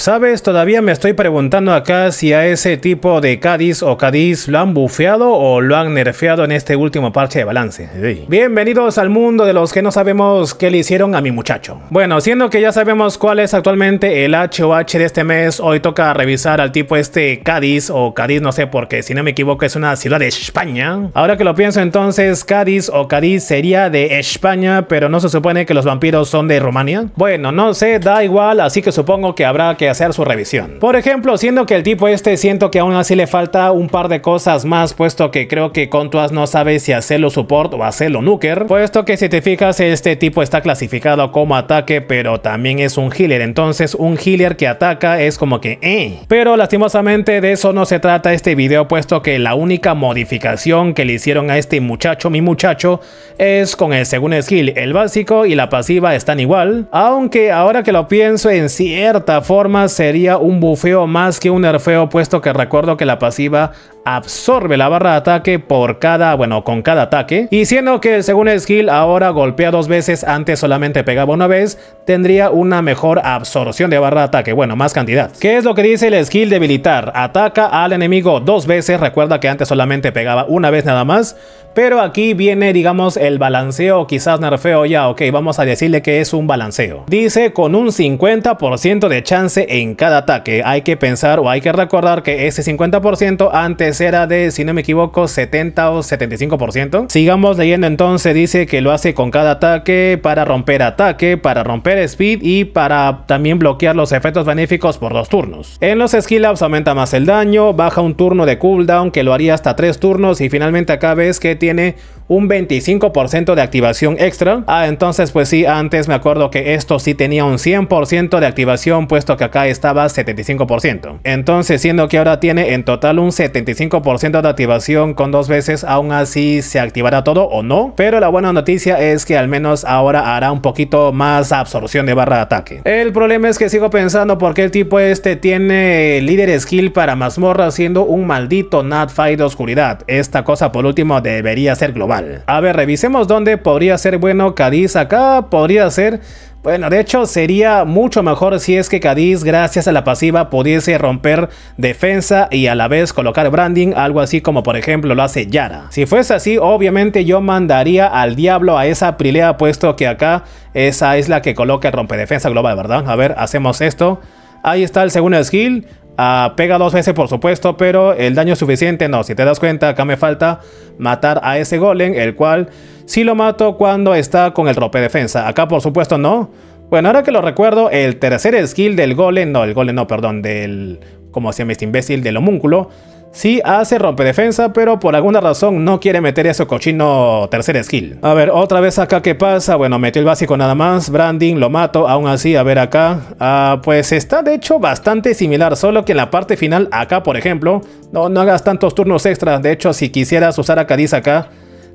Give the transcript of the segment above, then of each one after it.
¿Sabes? Todavía me estoy preguntando acá si a ese tipo de Cádiz o Cádiz lo han bufeado o lo han nerfeado en este último parche de balance. Bienvenidos al mundo de los que no sabemos qué le hicieron a mi muchacho. Bueno, siendo que ya sabemos cuál es actualmente el HOH de este mes, hoy toca revisar al tipo este Cádiz o Cádiz, no sé porque si no me equivoco es una ciudad de España. Ahora que lo pienso entonces, Cádiz o Cádiz sería de España, pero no se supone que los vampiros son de Rumania. Bueno, no sé, da igual, así que supongo que habrá que hacer su revisión. Por ejemplo, siendo que el tipo este siento que aún así le falta un par de cosas más, puesto que creo que Contuas no sabe si hacerlo support o hacerlo nuker, puesto que si te fijas este tipo está clasificado como ataque, pero también es un healer, entonces un healer que ataca es como que eh. Pero lastimosamente de eso no se trata este video, puesto que la única modificación que le hicieron a este muchacho, mi muchacho, es con el segundo skill, el básico y la pasiva están igual, aunque ahora que lo pienso en cierta forma sería un bufeo más que un nerfeo puesto que recuerdo que la pasiva absorbe la barra de ataque por cada, bueno, con cada ataque. Y siendo que según el skill ahora golpea dos veces, antes solamente pegaba una vez, tendría una mejor absorción de barra de ataque, bueno, más cantidad. ¿Qué es lo que dice el skill debilitar? Ataca al enemigo dos veces, recuerda que antes solamente pegaba una vez nada más, pero aquí viene, digamos, el balanceo, quizás nerfeo ya, ok, vamos a decirle que es un balanceo. Dice con un 50% de chance en cada ataque hay que pensar o hay que recordar que ese 50% antes era de, si no me equivoco, 70 o 75%. Sigamos leyendo entonces, dice que lo hace con cada ataque para romper ataque, para romper speed y para también bloquear los efectos benéficos por dos turnos. En los skill ups aumenta más el daño, baja un turno de cooldown que lo haría hasta tres turnos y finalmente acá ves que tiene un 25% de activación extra. Ah, entonces pues sí, antes me acuerdo que esto sí tenía un 100% de activación puesto que acá estaba 75%. Entonces, siendo que ahora tiene en total un 75% de activación con dos veces, aún así se activará todo o no. Pero la buena noticia es que al menos ahora hará un poquito más absorción de barra de ataque. El problema es que sigo pensando por qué el tipo este tiene líder skill para mazmorra siendo un maldito Nat Fight de oscuridad. Esta cosa por último debería ser global. A ver, revisemos dónde podría ser bueno Cadiz acá. Podría ser bueno, de hecho sería mucho mejor si es que Cadiz gracias a la pasiva pudiese romper defensa y a la vez colocar branding, algo así como por ejemplo lo hace Yara. Si fuese así, obviamente yo mandaría al diablo a esa Prilea puesto que acá esa es la que coloca rompe defensa global, ¿verdad? A ver, hacemos esto. Ahí está el segundo skill. Ah, pega dos veces por supuesto, pero el daño suficiente no. Si te das cuenta, acá me falta matar a ese golem, el cual Si lo mato cuando está con el rope defensa. Acá por supuesto no. Bueno, ahora que lo recuerdo, el tercer skill del golem, no, el golem no, perdón, del, como se llama este imbécil, del homúnculo, Sí hace defensa, pero por alguna razón no quiere meter a cochino tercer skill. A ver, otra vez acá, ¿qué pasa? Bueno, metió el básico nada más. Branding, lo mato. Aún así, a ver acá. Ah, pues está de hecho bastante similar, solo que en la parte final, acá por ejemplo, no, no hagas tantos turnos extras. De hecho, si quisieras usar a Cadiz acá,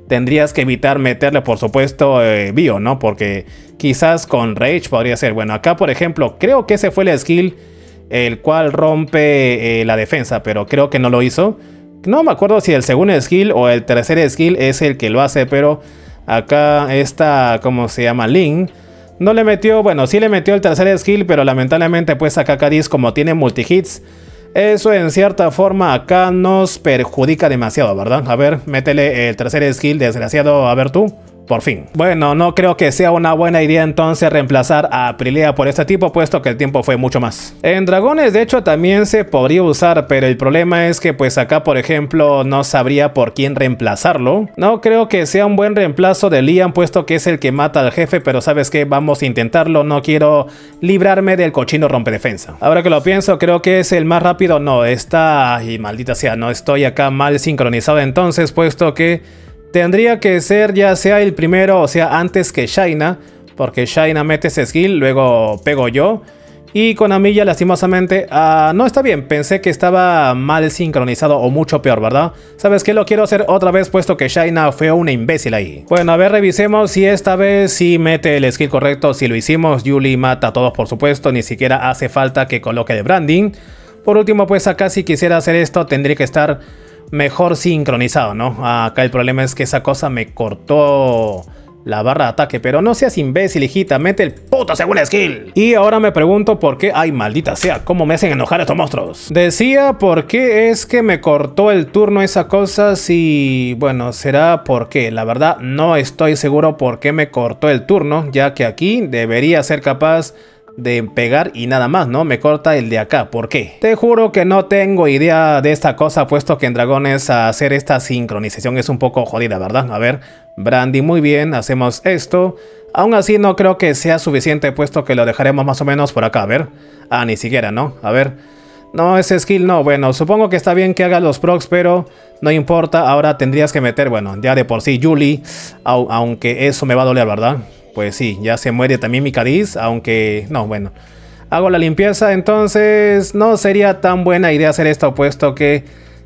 tendrías que evitar meterle, por supuesto, eh, bio, ¿no? Porque quizás con Rage podría ser. Bueno, acá por ejemplo, creo que ese fue el skill el cual rompe eh, la defensa, pero creo que no lo hizo. No me acuerdo si el segundo skill o el tercer skill es el que lo hace, pero acá está, ¿cómo se llama? Link. No le metió, bueno, sí le metió el tercer skill, pero lamentablemente pues acá Cadiz como tiene multi-hits, eso en cierta forma acá nos perjudica demasiado, ¿verdad? A ver, métele el tercer skill, desgraciado, a ver tú. Por fin. Bueno, no creo que sea una buena idea entonces reemplazar a Prilea por este tipo, puesto que el tiempo fue mucho más. En dragones, de hecho, también se podría usar, pero el problema es que pues acá, por ejemplo, no sabría por quién reemplazarlo. No creo que sea un buen reemplazo de Liam, puesto que es el que mata al jefe, pero sabes que vamos a intentarlo, no quiero librarme del cochino rompedefensa. Ahora que lo pienso, creo que es el más rápido, no, está... y maldita sea, no estoy acá mal sincronizado entonces, puesto que Tendría que ser ya sea el primero, o sea, antes que Shaina, porque Shaina mete ese skill, luego pego yo. Y con Amilla, lastimosamente, ah, no está bien. Pensé que estaba mal sincronizado o mucho peor, ¿verdad? ¿Sabes qué? Lo quiero hacer otra vez, puesto que Shaina fue una imbécil ahí. Bueno, a ver, revisemos si esta vez sí mete el skill correcto. Si lo hicimos, Yuli mata a todos, por supuesto. Ni siquiera hace falta que coloque de branding. Por último, pues acá si quisiera hacer esto, tendría que estar mejor sincronizado, ¿no? Acá el problema es que esa cosa me cortó la barra de ataque, pero no seas imbécil, hijita, mete el puto segundo skill. Y ahora me pregunto por qué, ay maldita sea, cómo me hacen enojar estos monstruos. Decía por qué es que me cortó el turno esa cosa, si, bueno, será por qué. La verdad no estoy seguro por qué me cortó el turno, ya que aquí debería ser capaz de pegar y nada más, ¿no? Me corta el de acá, ¿por qué? Te juro que no tengo idea de esta cosa, puesto que en Dragones hacer esta sincronización es un poco jodida, ¿verdad? A ver, Brandy, muy bien, hacemos esto. Aún así no creo que sea suficiente, puesto que lo dejaremos más o menos por acá, a ver. Ah, ni siquiera, ¿no? A ver... No, ese skill no, bueno, supongo que está bien que haga los procs, pero no importa, ahora tendrías que meter, bueno, ya de por sí Julie, aunque eso me va a doler, ¿verdad? pues sí, ya se muere también mi Cadiz, aunque no, bueno. Hago la limpieza, entonces no sería tan buena idea hacer esto, puesto que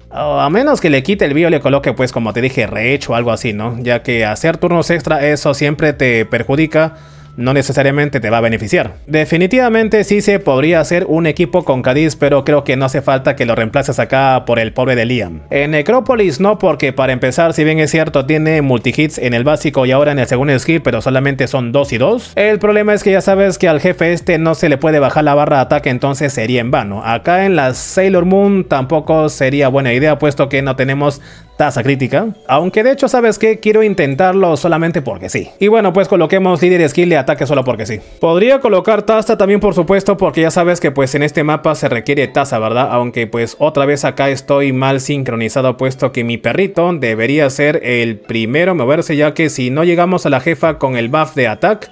oh, a menos que le quite el bio, le coloque pues como te dije, rech o algo así, ¿no? Ya que hacer turnos extra, eso siempre te perjudica no necesariamente te va a beneficiar. Definitivamente sí se podría hacer un equipo con cadiz pero creo que no hace falta que lo reemplaces acá por el pobre de Liam. En Necrópolis no, porque para empezar, si bien es cierto, tiene multihits en el básico y ahora en el segundo skill, pero solamente son 2 y 2. El problema es que ya sabes que al jefe este no se le puede bajar la barra de ataque, entonces sería en vano. Acá en la Sailor Moon tampoco sería buena idea, puesto que no tenemos tasa crítica. Aunque de hecho, ¿sabes que Quiero intentarlo solamente porque sí. Y bueno, pues coloquemos líder skill de ataque solo porque sí. Podría colocar tasa también, por supuesto, porque ya sabes que pues en este mapa se requiere tasa, ¿verdad? Aunque pues otra vez acá estoy mal sincronizado, puesto que mi perrito debería ser el primero a moverse, ya que si no llegamos a la jefa con el buff de ataque,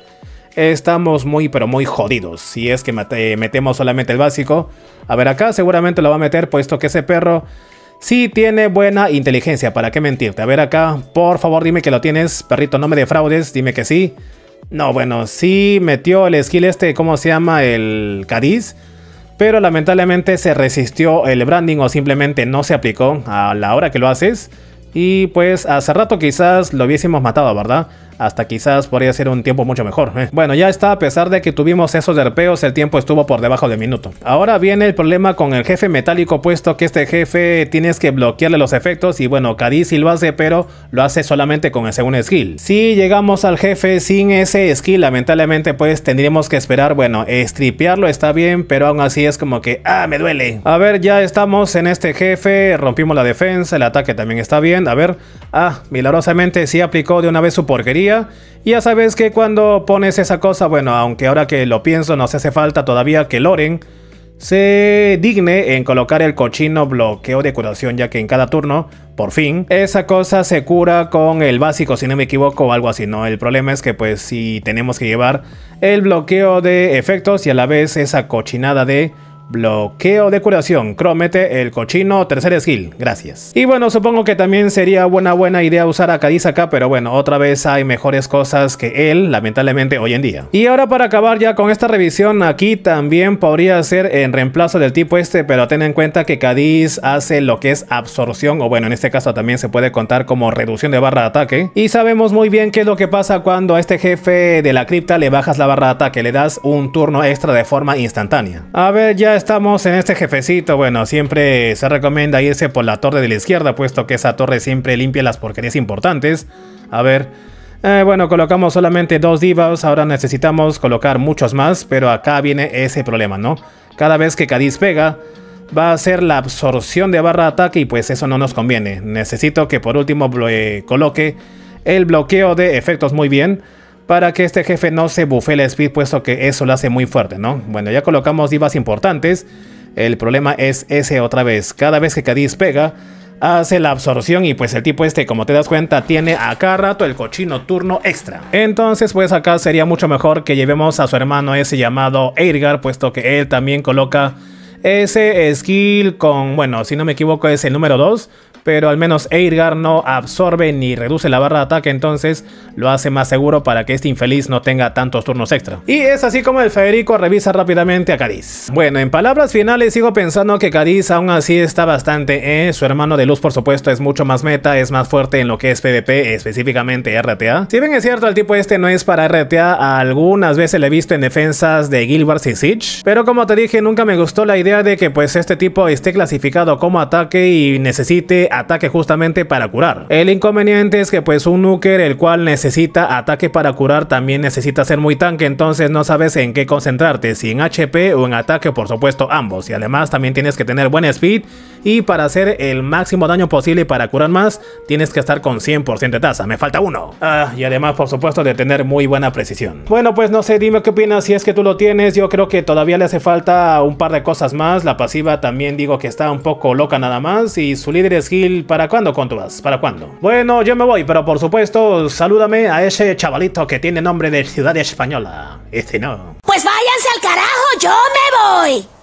estamos muy pero muy jodidos. Si es que metemos solamente el básico. A ver, acá seguramente lo va a meter puesto que ese perro Sí tiene buena inteligencia, ¿para qué mentirte? A ver acá, por favor dime que lo tienes, perrito, no me defraudes, dime que sí. No, bueno, sí metió el skill este, ¿cómo se llama? El Cadiz. Pero lamentablemente se resistió el branding o simplemente no se aplicó a la hora que lo haces. Y pues hace rato quizás lo hubiésemos matado, ¿verdad? hasta quizás podría ser un tiempo mucho mejor. ¿eh? Bueno, ya está, a pesar de que tuvimos esos derpeos, el tiempo estuvo por debajo del minuto. Ahora viene el problema con el jefe metálico, puesto que este jefe tienes que bloquearle los efectos y bueno, Cadiz lo hace, pero lo hace solamente con el segundo skill. Si llegamos al jefe sin ese skill, lamentablemente pues tendríamos que esperar, bueno, stripearlo está bien, pero aún así es como que, ah, me duele. A ver, ya estamos en este jefe, rompimos la defensa, el ataque también está bien, a ver, ah, milagrosamente sí aplicó de una vez su porquería ya sabes que cuando pones esa cosa, bueno, aunque ahora que lo pienso, nos hace falta todavía que Loren se digne en colocar el cochino bloqueo de curación, ya que en cada turno, por fin, esa cosa se cura con el básico, si no me equivoco, o algo así, ¿no? El problema es que pues si tenemos que llevar el bloqueo de efectos y a la vez esa cochinada de Bloqueo de curación. Cromete el cochino. Tercer skill. Gracias. Y bueno, supongo que también sería buena buena idea usar a Cadiz acá. Pero bueno, otra vez hay mejores cosas que él, lamentablemente, hoy en día. Y ahora para acabar ya con esta revisión, aquí también podría ser en reemplazo del tipo este. Pero ten en cuenta que Cadiz hace lo que es absorción. O bueno, en este caso también se puede contar como reducción de barra de ataque. Y sabemos muy bien qué es lo que pasa cuando a este jefe de la cripta le bajas la barra de ataque. Le das un turno extra de forma instantánea. A ver, ya estamos en este jefecito. Bueno, siempre se recomienda irse por la torre de la izquierda, puesto que esa torre siempre limpia las porquerías importantes. A ver. Eh, bueno, colocamos solamente dos divas, ahora necesitamos colocar muchos más, pero acá viene ese problema, ¿no? Cada vez que Cadiz pega, va a ser la absorción de barra ataque y pues eso no nos conviene. Necesito que por último eh, coloque el bloqueo de efectos muy bien para que este jefe no se bufe el speed, puesto que eso lo hace muy fuerte, ¿no? Bueno, ya colocamos divas importantes. El problema es ese otra vez. Cada vez que Cadiz pega, hace la absorción y pues el tipo este, como te das cuenta, tiene acá rato el cochino turno extra. Entonces pues acá sería mucho mejor que llevemos a su hermano ese llamado Eirgar, puesto que él también coloca ese skill con, bueno, si no me equivoco es el número 2, pero al menos Eirgar no absorbe ni reduce la barra de ataque, entonces lo hace más seguro para que este infeliz no tenga tantos turnos extra. Y es así como el Federico revisa rápidamente a Cadiz. Bueno, en palabras finales sigo pensando que Cadiz aún así está bastante, eh. su hermano de luz por supuesto es mucho más meta, es más fuerte en lo que es PvP, específicamente RTA. Si bien es cierto, el tipo este no es para RTA, algunas veces le he visto en defensas de Gilbert y Siege, pero como te dije, nunca me gustó la idea de que pues este tipo esté clasificado como ataque y necesite ataque justamente para curar. El inconveniente es que pues un nuker el cual necesita ataque para curar también necesita ser muy tanque, entonces no sabes en qué concentrarte, si en HP o en ataque por supuesto ambos. Y además también tienes que tener buen speed y para hacer el máximo daño posible para curar más, tienes que estar con 100% de tasa, me falta uno. Ah, y además por supuesto de tener muy buena precisión. Bueno pues no sé, dime qué opinas si es que tú lo tienes, yo creo que todavía le hace falta un par de cosas más, la pasiva también digo que está un poco loca nada más y su líder skill, ¿para cuándo cuánto ¿Para cuándo? Bueno, yo me voy, pero por supuesto, salúdame a ese chavalito que tiene nombre de ciudad española. Este no. Pues váyanse al carajo, yo me voy.